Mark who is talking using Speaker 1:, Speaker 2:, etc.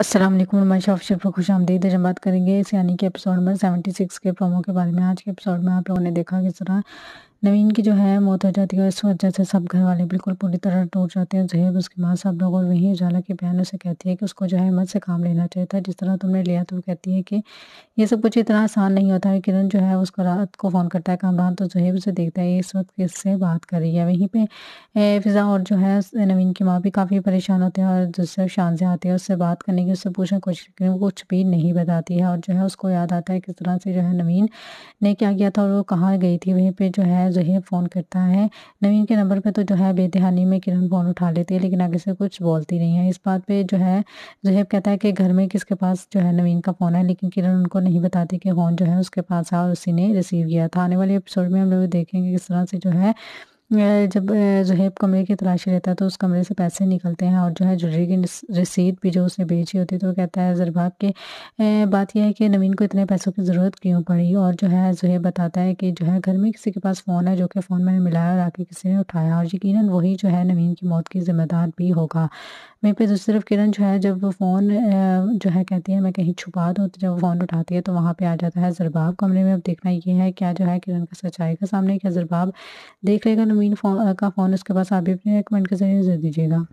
Speaker 1: असलम मैं ऑफिशियल पर खुश आमदीद हम बात करेंगे इस यानी कि एपिसोड नंबर 76 के प्रोमो के बारे में आज के एपिसोड में आप लोगों ने देखा किस तरह नवीन की जो है मौत हो जाती है इस वजह से सब घर वाले बिल्कुल पूरी तरह टूट जाते हैं जहेब उसकी माँ सब लोग और वहीं उजाला के बयान उसे कहती है कि उसको जो है हिम्मत से काम लेना चाहिए था जिस तरह तुमने लिया तो वो कहती है कि ये सब कुछ इतना आसान नहीं होता है किरण जो है उसको रात को फ़ोन करता है कामरान तो जहेब उसे देखता है इस वक्त किससे बात कर रही है वहीं पर फिज़ा और जो है नवीन की माँ भी काफ़ी परेशान होते हैं और जिससे शान से आती है उससे बात करने की उससे पूछना कुछ कुछ भी नहीं बताती है और जो है उसको याद आता है किस तरह से जो है नवीन ने क्या किया था और वो कहाँ गई थी वहीं पर जो है है जहीर फ़ोन करता है नवीन के नंबर पर तो जो है बेतहानी में किरण फ़ोन उठा लेती है लेकिन आगे से कुछ बोलती नहीं है इस बात पर जो है जहेब कहता है कि घर में किसके पास जो है नवीन का फ़ोन है लेकिन किरण उनको नहीं बताती कि फ़ोन जो है उसके पास है और उसी ने रिसीव किया था तो आने वाले एपिसोड में हम लोग देखेंगे किस तरह से जो है जब जुहेब कमरे की तलाशी रहता है तो उस कमरे से पैसे निकलते हैं और जो है जुर्री की रसीद भी जो उसने भेजी होती है तो कहता है जरबाब के बात यह है कि नवीन को इतने पैसों की ज़रूरत क्यों पड़ी और जो है जुहेब बताता है कि जो है घर में किसी के पास फ़ोन है जो कि फ़ोन मैंने मिलाया और आके किसी ने उठाया और यकीन वही जो है नवीन की मौत की ज़िम्मेदार भी होगा वहीं पे दूसरी तरफ किरण जो है जब वो फ़ोन जो है कहती है मैं कहीं छुपा दूँ तो जब वो फ़ोन उठाती है तो वहाँ पे आ जाता है जरबाब कमरे में अब देखना ये है क्या जो है किरण का सच्चाई का सामने क्या जरबाब देख लेगा अमीन का फ़ोन उसके पास आप भी अपने रेकमेंड के ज़रिए दे दीजिएगा